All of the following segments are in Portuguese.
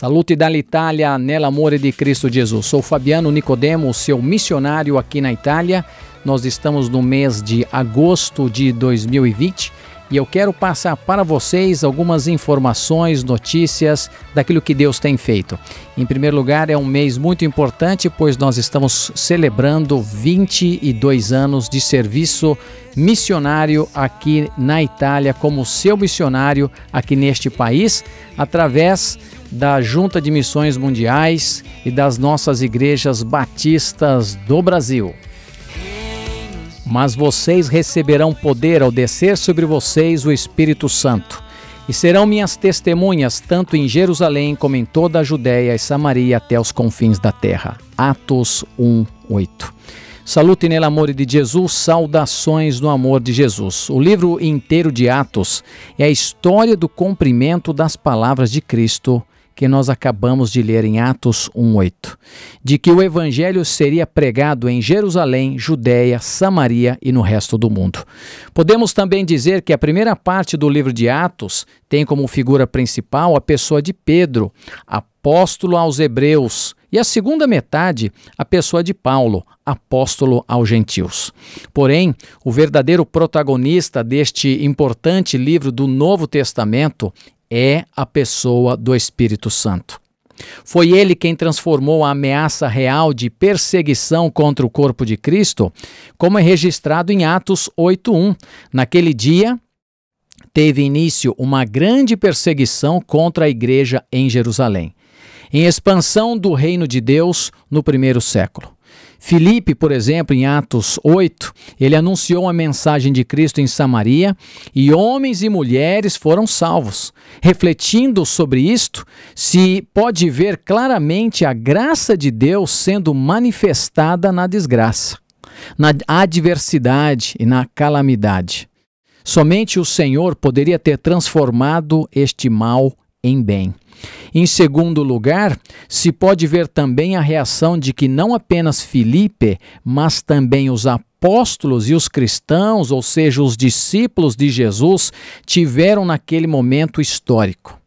Salute dall'Italia, nell'amore di Cristo Jesus. Sou Fabiano Nicodemo, seu missionário aqui na Itália. Nós estamos no mês de agosto de 2020 e eu quero passar para vocês algumas informações, notícias daquilo que Deus tem feito. Em primeiro lugar, é um mês muito importante, pois nós estamos celebrando 22 anos de serviço missionário aqui na Itália, como seu missionário aqui neste país, através da Junta de Missões Mundiais e das nossas igrejas batistas do Brasil. Mas vocês receberão poder ao descer sobre vocês o Espírito Santo, e serão minhas testemunhas tanto em Jerusalém como em toda a Judéia e Samaria até os confins da terra. Atos 1:8. Salute nel amore de Jesus, saudações no amor de Jesus. O livro inteiro de Atos é a história do cumprimento das palavras de Cristo que nós acabamos de ler em Atos 1:8, de que o evangelho seria pregado em Jerusalém, Judeia, Samaria e no resto do mundo. Podemos também dizer que a primeira parte do livro de Atos tem como figura principal a pessoa de Pedro, apóstolo aos hebreus, e a segunda metade, a pessoa de Paulo, apóstolo aos gentios. Porém, o verdadeiro protagonista deste importante livro do Novo Testamento é a pessoa do Espírito Santo. Foi ele quem transformou a ameaça real de perseguição contra o corpo de Cristo, como é registrado em Atos 8:1. Naquele dia, teve início uma grande perseguição contra a igreja em Jerusalém, em expansão do reino de Deus no primeiro século. Filipe, por exemplo, em Atos 8, ele anunciou a mensagem de Cristo em Samaria e homens e mulheres foram salvos. Refletindo sobre isto, se pode ver claramente a graça de Deus sendo manifestada na desgraça, na adversidade e na calamidade. Somente o Senhor poderia ter transformado este mal em bem. Em segundo lugar, se pode ver também a reação de que não apenas Filipe, mas também os apóstolos e os cristãos, ou seja, os discípulos de Jesus, tiveram naquele momento histórico.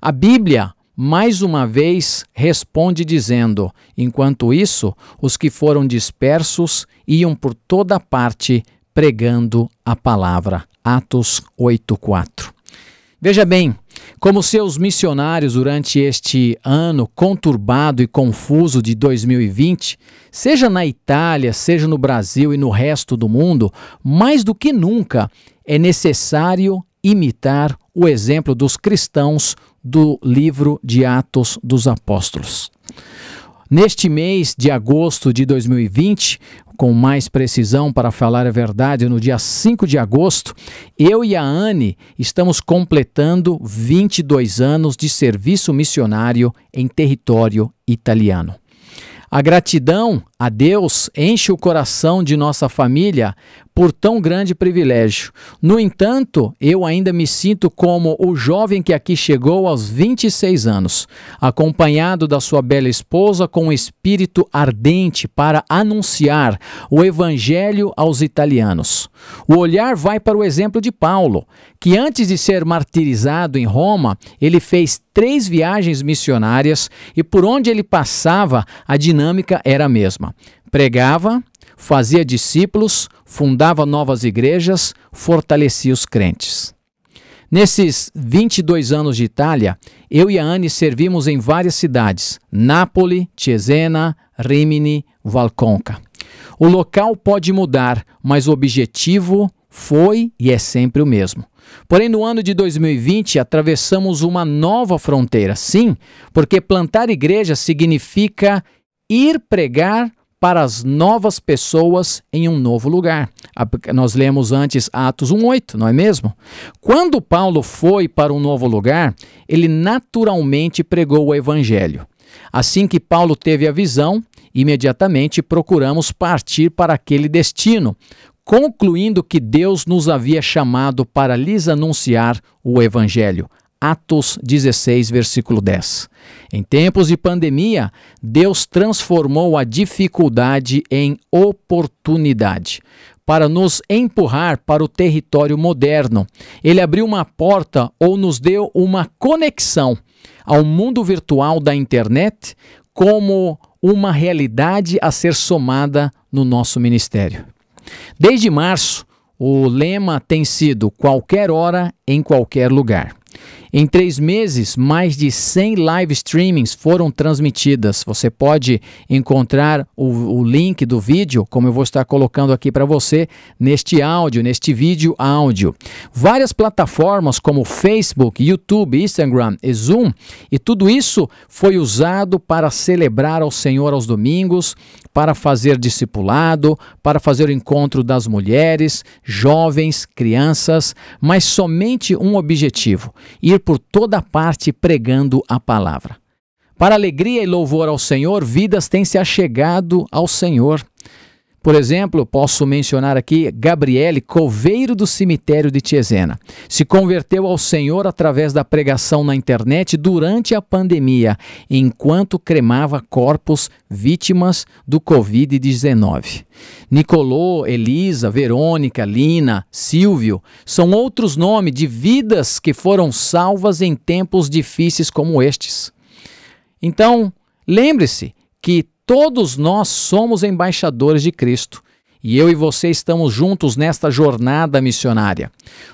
A Bíblia, mais uma vez, responde dizendo: enquanto isso, os que foram dispersos iam por toda parte pregando a palavra. Atos 8:4. Veja bem, como seus missionários durante este ano conturbado e confuso de 2020, seja na Itália, seja no Brasil e no resto do mundo, mais do que nunca é necessário imitar o exemplo dos cristãos do livro de Atos dos Apóstolos. Neste mês de agosto de 2020, com mais precisão para falar a verdade, no dia 5 de agosto, eu e a Anne estamos completando 22 anos de serviço missionário em território italiano. A gratidão a Deus enche o coração de nossa família por tão grande privilégio. No entanto, eu ainda me sinto como o jovem que aqui chegou aos 26 anos, acompanhado da sua bela esposa com um espírito ardente para anunciar o evangelho aos italianos. O olhar vai para o exemplo de Paulo, que antes de ser martirizado em Roma, ele fez três viagens missionárias e por onde ele passava, a dinâmica era a mesma forma: pregava, fazia discípulos, fundava novas igrejas, fortalecia os crentes. Nesses 22 anos de Itália, eu e a Anne servimos em várias cidades: Nápoles, Cesena, Rimini, Valconca. O local pode mudar, mas o objetivo foi e é sempre o mesmo. Porém, no ano de 2020, atravessamos uma nova fronteira. Sim, porque plantar igreja significa ir pregar para as novas pessoas em um novo lugar. Nós lemos antes Atos 1:8, não é mesmo? Quando Paulo foi para um novo lugar, ele naturalmente pregou o evangelho. Assim que Paulo teve a visão, imediatamente procuramos partir para aquele destino, concluindo que Deus nos havia chamado para lhes anunciar o evangelho, Atos 16, versículo 10. Em tempos de pandemia, Deus transformou a dificuldade em oportunidade para nos empurrar para o território moderno. Ele abriu uma porta ou nos deu uma conexão ao mundo virtual da internet como uma realidade a ser somada no nosso ministério. Desde março, o lema tem sido qualquer hora, em qualquer lugar. Em três meses, mais de 100 live streamings foram transmitidas. Você pode encontrar o, o link do vídeo, como eu vou estar colocando aqui para você, neste áudio, neste vídeo áudio. Várias plataformas como Facebook, YouTube, Instagram e Zoom, e tudo isso foi usado para celebrar ao Senhor aos domingos, para fazer discipulado, para fazer o encontro das mulheres, jovens, crianças, mas somente um objetivo: ir ir por toda parte pregando a palavra. Para alegria e louvor ao Senhor, vidas têm se achegado ao Senhor. Por exemplo, posso mencionar aqui Gabriele, coveiro do cemitério de Tiesena. Se converteu ao Senhor através da pregação na internet durante a pandemia, enquanto cremava corpos vítimas do Covid-19. Nicolô, Elisa, Verônica, Lina, Silvio são outros nomes de vidas que foram salvas em tempos difíceis como estes. Então, lembre-se que Todos nós somos embaixadores de Cristo e eu e você estamos juntos nesta jornada missionária.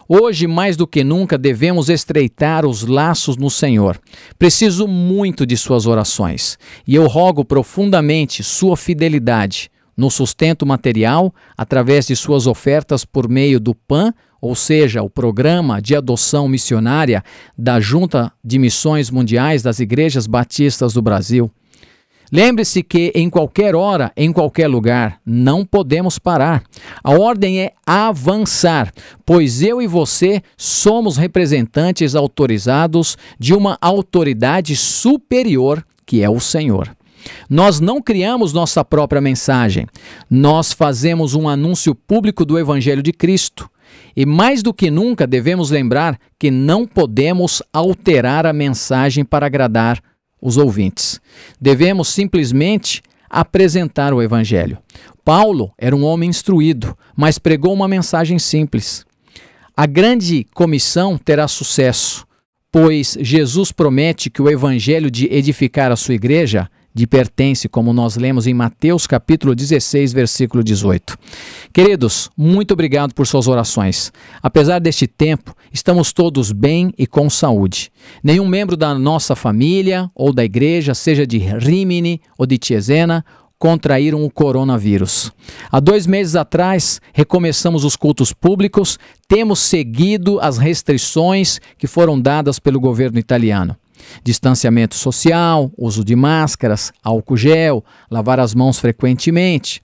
Hoje, mais do que nunca, devemos estreitar os laços no Senhor. Preciso muito de suas orações e eu rogo profundamente sua fidelidade no sustento material através de suas ofertas por meio do PAN, ou seja, o Programa de Adoção Missionária da Junta de Missões Mundiais das Igrejas Batistas do Brasil. Lembre-se que em qualquer hora, em qualquer lugar, não podemos parar. A ordem é avançar, pois eu e você somos representantes autorizados de uma autoridade superior que é o Senhor. Nós não criamos nossa própria mensagem, nós fazemos um anúncio público do Evangelho de Cristo. E mais do que nunca devemos lembrar que não podemos alterar a mensagem para agradar os ouvintes. Devemos simplesmente apresentar o Evangelho. Paulo era um homem instruído, mas pregou uma mensagem simples. A grande comissão terá sucesso, pois Jesus promete que o Evangelho de edificar a sua igreja de pertence, como nós lemos em Mateus capítulo 16, versículo 18. Queridos, muito obrigado por suas orações. Apesar deste tempo, estamos todos bem e com saúde. Nenhum membro da nossa família ou da igreja, seja de Rimini ou de Tiesena, contraíram o coronavírus. Há dois meses atrás, recomeçamos os cultos públicos, temos seguido as restrições que foram dadas pelo governo italiano. Distanciamento social, uso de máscaras, álcool gel, lavar as mãos frequentemente.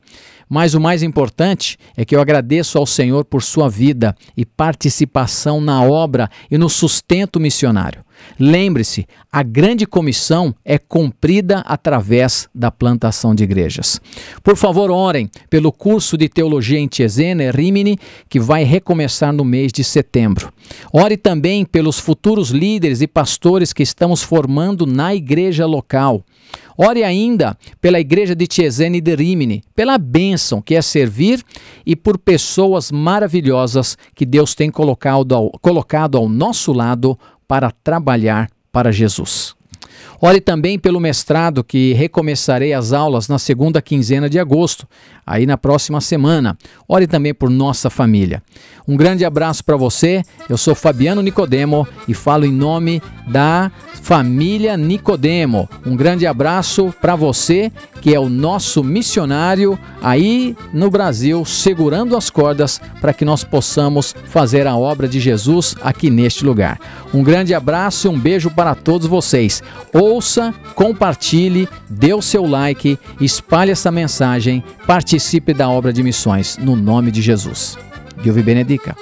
Mas o mais importante é que eu agradeço ao Senhor por sua vida e participação na obra e no sustento missionário. Lembre-se, a grande comissão é cumprida através da plantação de igrejas. Por favor, orem pelo curso de Teologia em Tiesena, Rimini, que vai recomeçar no mês de setembro. Ore também pelos futuros líderes e pastores que estamos formando na igreja local. Ore ainda pela igreja de Tiesene e de Rimini, pela bênção que é servir e por pessoas maravilhosas que Deus tem colocado ao, colocado ao nosso lado para trabalhar para Jesus. Ore também pelo mestrado que recomeçarei as aulas na segunda quinzena de agosto, aí na próxima semana. Ore também por nossa família. Um grande abraço para você. Eu sou Fabiano Nicodemo e falo em nome da família Nicodemo. Um grande abraço para você que é o nosso missionário aí no Brasil, segurando as cordas para que nós possamos fazer a obra de Jesus aqui neste lugar. Um grande abraço e um beijo para todos vocês. Ouça, compartilhe, dê o seu like, espalhe essa mensagem, participe da obra de missões, no nome de Jesus. Deus Benedica.